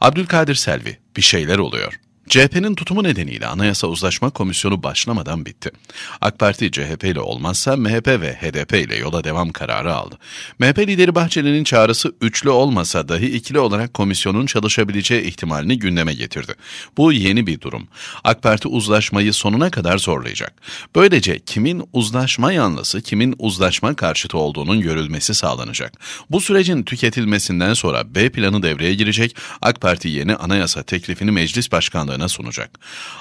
Abdülkadir Selvi, bir şeyler oluyor.'' CHP'nin tutumu nedeniyle Anayasa Uzlaşma Komisyonu başlamadan bitti. AK Parti CHP ile olmazsa MHP ve HDP ile yola devam kararı aldı. MHP lideri Bahçeli'nin çağrısı üçlü olmasa dahi ikili olarak komisyonun çalışabileceği ihtimalini gündeme getirdi. Bu yeni bir durum. AK Parti uzlaşmayı sonuna kadar zorlayacak. Böylece kimin uzlaşma yanlısı, kimin uzlaşma karşıtı olduğunun görülmesi sağlanacak. Bu sürecin tüketilmesinden sonra B planı devreye girecek. AK Parti yeni anayasa teklifini meclis başkanlığına başkanlarına sunacak.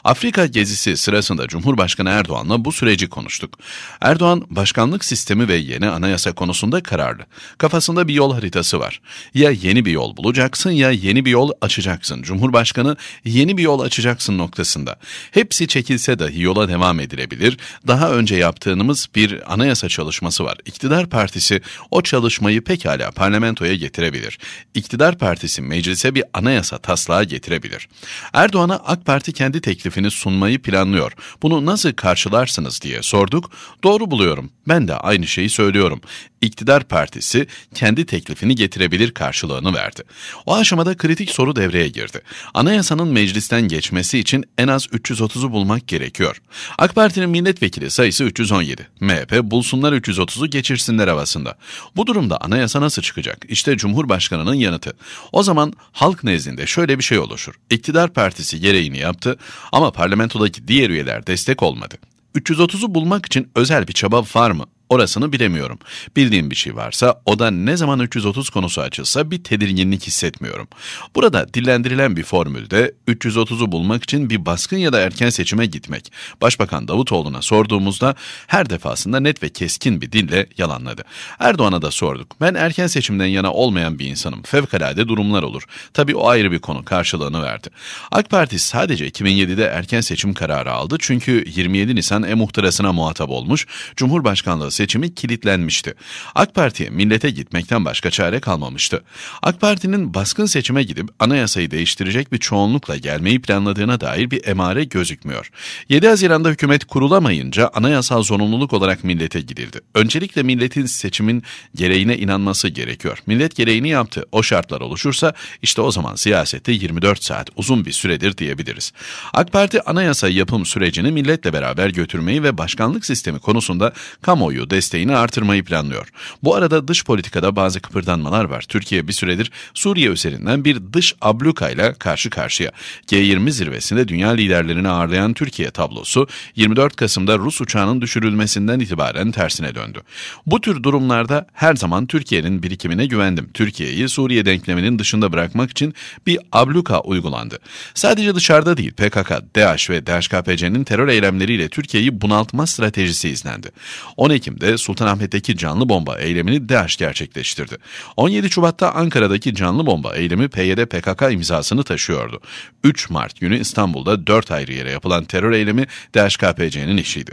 Afrika gezisi sırasında Cumhurbaşkanı Erdoğan'la bu süreci konuştuk. Erdoğan, başkanlık sistemi ve yeni anayasa konusunda kararlı. Kafasında bir yol haritası var. Ya yeni bir yol bulacaksın ya yeni bir yol açacaksın. Cumhurbaşkanı yeni bir yol açacaksın noktasında. Hepsi çekilse dahi yola devam edilebilir. Daha önce yaptığımız bir anayasa çalışması var. İktidar Partisi o çalışmayı pekala parlamentoya getirebilir. İktidar Partisi meclise bir anayasa taslağı getirebilir. Erdoğan'a AK Parti kendi teklifini sunmayı planlıyor. Bunu nasıl karşılarsınız diye sorduk. Doğru buluyorum. Ben de aynı şeyi söylüyorum. İktidar partisi kendi teklifini getirebilir karşılığını verdi. O aşamada kritik soru devreye girdi. Anayasanın meclisten geçmesi için en az 330'u bulmak gerekiyor. AK Parti'nin milletvekili sayısı 317. MHP bulsunlar 330'u geçirsinler havasında. Bu durumda anayasa nasıl çıkacak? İşte Cumhurbaşkanı'nın yanıtı. O zaman halk nezdinde şöyle bir şey oluşur. İktidar partisi gereğini yaptı ama parlamentodaki diğer üyeler destek olmadı. 330'u bulmak için özel bir çaba var mı? Orasını bilemiyorum. Bildiğim bir şey varsa o da ne zaman 330 konusu açılsa bir tedirginlik hissetmiyorum. Burada dillendirilen bir formülde 330'u bulmak için bir baskın ya da erken seçime gitmek. Başbakan Davutoğlu'na sorduğumuzda her defasında net ve keskin bir dille yalanladı. Erdoğan'a da sorduk. Ben erken seçimden yana olmayan bir insanım. Fevkalade durumlar olur. Tabii o ayrı bir konu karşılığını verdi. AK Parti sadece 2007'de erken seçim kararı aldı çünkü 27 Nisan e-muhtırasına muhatap olmuş. Cumhurbaşkanlığı seçimi kilitlenmişti. AK Parti'ye millete gitmekten başka çare kalmamıştı. AK Parti'nin baskın seçime gidip anayasayı değiştirecek bir çoğunlukla gelmeyi planladığına dair bir emare gözükmüyor. 7 Haziran'da hükümet kurulamayınca anayasal zorunluluk olarak millete gidildi. Öncelikle milletin seçimin gereğine inanması gerekiyor. Millet gereğini yaptı. O şartlar oluşursa işte o zaman siyasette 24 saat uzun bir süredir diyebiliriz. AK Parti anayasa yapım sürecini milletle beraber götürmeyi ve başkanlık sistemi konusunda kamuoyu desteğini artırmayı planlıyor. Bu arada dış politikada bazı kıpırdanmalar var. Türkiye bir süredir Suriye üzerinden bir dış abluka ile karşı karşıya. G20 zirvesinde dünya liderlerini ağırlayan Türkiye tablosu 24 Kasım'da Rus uçağının düşürülmesinden itibaren tersine döndü. Bu tür durumlarda her zaman Türkiye'nin birikimine güvendim. Türkiye'yi Suriye denkleminin dışında bırakmak için bir abluka uygulandı. Sadece dışarıda değil PKK, DAEŞ ve DHKPC'nin terör eylemleriyle Türkiye'yi bunaltma stratejisi izlendi. 10 Ekim dönemde Sultanahmet'teki canlı bomba eylemini DAEŞ gerçekleştirdi. 17 Şubat'ta Ankara'daki canlı bomba eylemi PYD PKK imzasını taşıyordu. 3 Mart günü İstanbul'da 4 ayrı yere yapılan terör eylemi DAEŞ KPC'nin işiydi.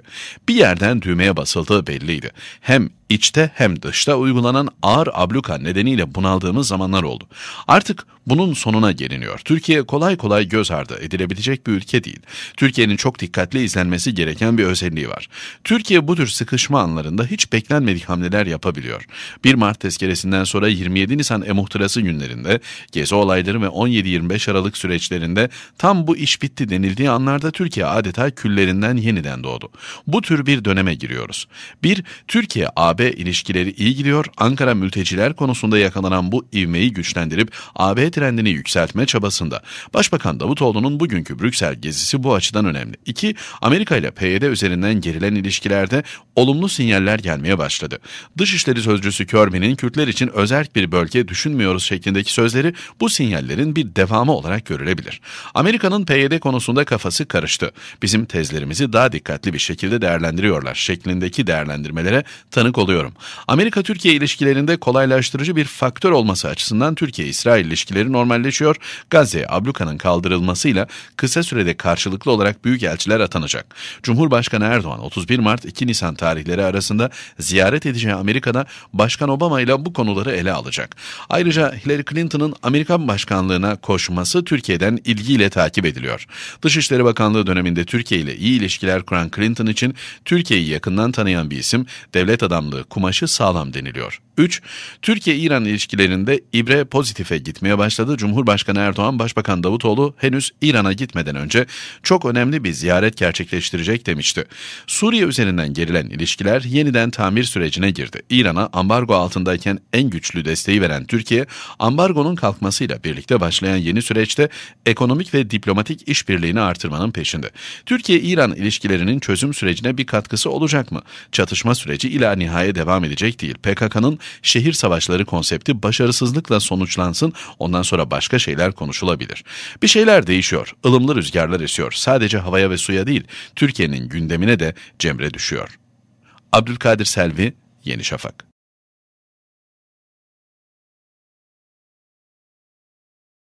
Bir yerden düğmeye basıldığı belliydi. Hem İçte hem dışta uygulanan ağır abluka nedeniyle bunaldığımız zamanlar oldu. Artık bunun sonuna geliniyor. Türkiye kolay kolay göz ardı edilebilecek bir ülke değil. Türkiye'nin çok dikkatli izlenmesi gereken bir özelliği var. Türkiye bu tür sıkışma anlarında hiç beklenmedik hamleler yapabiliyor. 1 Mart tezkeresinden sonra 27 Nisan emuhtırası günlerinde, gezi olayları ve 17-25 Aralık süreçlerinde tam bu iş bitti denildiği anlarda Türkiye adeta küllerinden yeniden doğdu. Bu tür bir döneme giriyoruz. Bir Türkiye AB AB ilişkileri iyi gidiyor. Ankara mülteciler konusunda yakalanan bu ivmeyi güçlendirip AB trendini yükseltme çabasında. Başbakan Davutoğlu'nun bugünkü Brüksel gezisi bu açıdan önemli. 2. Amerika ile PYD üzerinden gerilen ilişkilerde olumlu sinyaller gelmeye başladı. Dışişleri Sözcüsü Kirby'nin Kürtler için özerk bir bölge düşünmüyoruz şeklindeki sözleri bu sinyallerin bir devamı olarak görülebilir. Amerika'nın PYD konusunda kafası karıştı. Bizim tezlerimizi daha dikkatli bir şekilde değerlendiriyorlar şeklindeki değerlendirmelere tanık olabilir oluyorum. Amerika-Türkiye ilişkilerinde kolaylaştırıcı bir faktör olması açısından Türkiye-İsrail ilişkileri normalleşiyor. Gazze ablukanın kaldırılmasıyla kısa sürede karşılıklı olarak büyük elçiler atanacak. Cumhurbaşkanı Erdoğan 31 Mart 2 Nisan tarihleri arasında ziyaret edeceği Amerika'da Başkan Obama ile bu konuları ele alacak. Ayrıca Hillary Clinton'ın Amerikan başkanlığına koşması Türkiye'den ilgiyle takip ediliyor. Dışişleri Bakanlığı döneminde Türkiye ile iyi ilişkiler kuran Clinton için Türkiye'yi yakından tanıyan bir isim, devlet adamlığı kalınlığı kumaşı sağlam deniliyor. 3. Türkiye-İran ilişkilerinde ibre pozitife gitmeye başladı. Cumhurbaşkanı Erdoğan, Başbakan Davutoğlu henüz İran'a gitmeden önce çok önemli bir ziyaret gerçekleştirecek demişti. Suriye üzerinden gerilen ilişkiler yeniden tamir sürecine girdi. İran'a ambargo altındayken en güçlü desteği veren Türkiye, ambargonun kalkmasıyla birlikte başlayan yeni süreçte ekonomik ve diplomatik işbirliğini artırmanın peşinde. Türkiye-İran ilişkilerinin çözüm sürecine bir katkısı olacak mı? Çatışma süreci ila nihayet dünyaya devam edecek değil. PKK'nın şehir savaşları konsepti başarısızlıkla sonuçlansın ondan sonra başka şeyler konuşulabilir. Bir şeyler değişiyor. ılımlı rüzgarlar esiyor. Sadece havaya ve suya değil Türkiye'nin gündemine de cemre düşüyor. Abdülkadir Selvi, Yeni Şafak